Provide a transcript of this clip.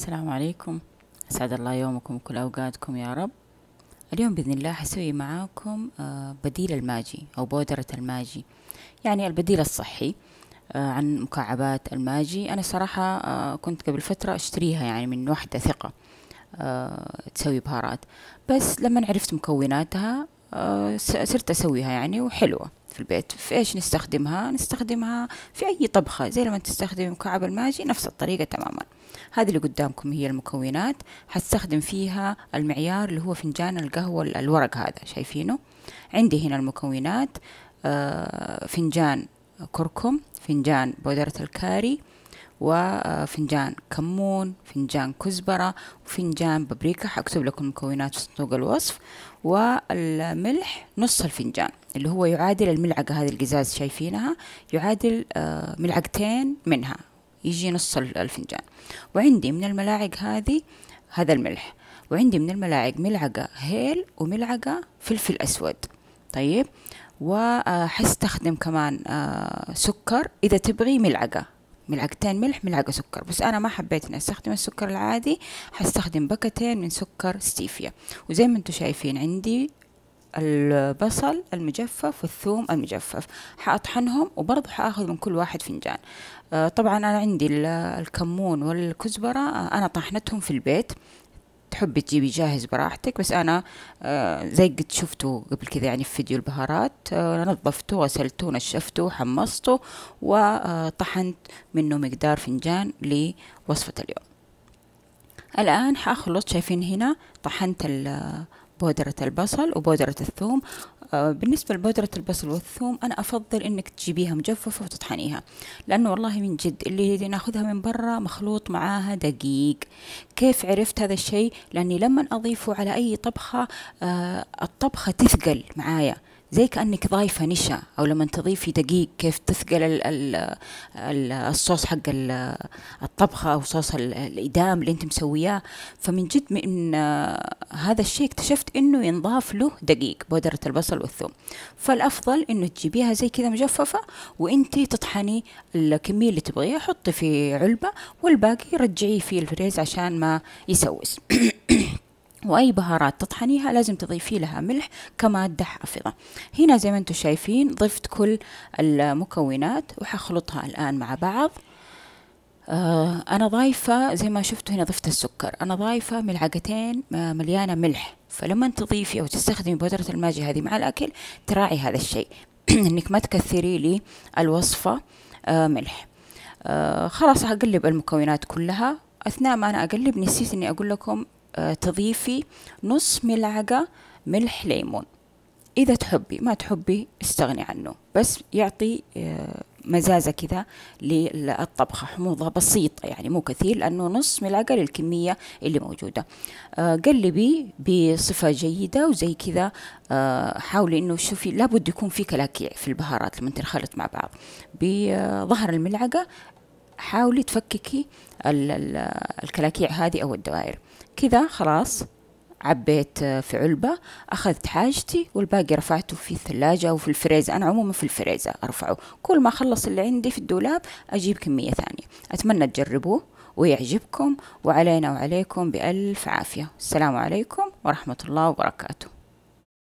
السلام عليكم أسعد الله يومكم وكل أوقاتكم يا رب اليوم بإذن الله حسوي معاكم آه، بديل الماجي أو بودرة الماجي يعني البديل الصحي آه، عن مكعبات الماجي أنا صراحة آه، كنت قبل فترة أشتريها يعني من وحدة ثقة تسوي بهارات بس لما عرفت مكوناتها صرت أسويها يعني وحلوة في البيت في ايش نستخدمها نستخدمها في اي طبخة زي لما تستخدم مكعب الماجي نفس الطريقة تماما هذه اللي قدامكم هي المكونات هستخدم فيها المعيار اللي هو فنجان القهوة الورق هذا شايفينه عندي هنا المكونات آه، فنجان كركم فنجان بودرة الكاري وفنجان آه، كمون فنجان كزبرة وفنجان بابريكا حكتب لكم المكونات في صندوق الوصف والملح نص الفنجان اللي هو يعادل الملعقة هذه القزاز شايفينها يعادل آه، ملعقتين منها يجي نص الفنجان وعندي من الملاعق هذه هذا الملح وعندي من الملاعق ملعقة هيل وملعقة فلفل أسود طيب وحستخدم كمان آه، سكر إذا تبغي ملعقة ملعقتين ملح ملعقة سكر بس أنا ما حبيت إني أستخدم السكر العادي حستخدم بكتين من سكر ستيفيا وزي ما انتم شايفين عندي البصل المجفف والثوم المجفف حأطحنهم وبرضه حأخذ من كل واحد فنجان آه، طبعا أنا عندي الكمون والكزبرة آه، أنا طحنتهم في البيت تحبي تجيبي جاهز براحتك بس أنا آه، زي قد شفتوا قبل كذا يعني في فيديو البهارات نظفته غسلته ونشفته وحمصته وطحنت منه مقدار فنجان لوصفة اليوم الآن حأخلط شايفين هنا طحنت بودرة البصل وبودرة الثوم آه، بالنسبة لبودرة البصل والثوم أنا أفضل إنك تجيبيها مجففة وتطحنيها لأنه والله من جد اللي ناخذها من برا مخلوط معاها دقيق كيف عرفت هذا الشيء لأني لما أضيفه على أي طبخة آه، الطبخة تثقل معايا زي كانك ضايفه نشا او لما تضيفي دقيق كيف تثقل ال ال الصوص حق الطبخه او صوص الادام اللي انت مسوياه فمن جد من آه، هذا الشيء اكتشفت انه ينضاف له دقيق بودره البصل والثوم فالافضل انه تجيبيها زي كذا مجففه وانت تطحني الكميه اللي تبغيها حطي في علبه والباقي رجعيه في الفريز عشان ما يسوس واي بهارات تطحنيها لازم تضيفي لها ملح كماده حافظه هنا زي ما انتم شايفين ضفت كل المكونات وحخلطها الان مع بعض آه، انا ضايفه زي ما شفتوا هنا ضفت السكر انا ضايفه ملعقتين آه، مليانه ملح فلما تضيفي او تستخدمي بودره الماجي هذه مع الاكل تراعي هذا الشيء انك ما تكثري لي الوصفه آه، ملح خلاص هقلب المكونات كلها اثناء ما انا اقلب نسيت اني اقول لكم تضيفي نص ملعقة ملح ليمون إذا تحبي ما تحبي استغني عنه بس يعطي آه، مزازة كذا للطبخة حموضة بسيطة يعني مو كثير لأنه نص ملعقة للكمية اللي موجودة آه، قلبي بصفة جيدة وزي كذا آه، حاولي أنه شوفي لابد يكون في كلاكيع في البهارات لما تنخلط مع بعض بظهر الملعقة حاولي تفككي ال الكلاكيع هذه أو الدوائر كذا خلاص عبيت في علبة أخذت حاجتي والباقي رفعته في الثلاجة أو في الفريزة أنا عموما في الفريزة أرفعه كل ما أخلص اللي عندي في الدولاب أجيب كمية ثانية أتمنى تجربوه ويعجبكم وعلينا وعليكم بألف عافية السلام عليكم ورحمة الله وبركاته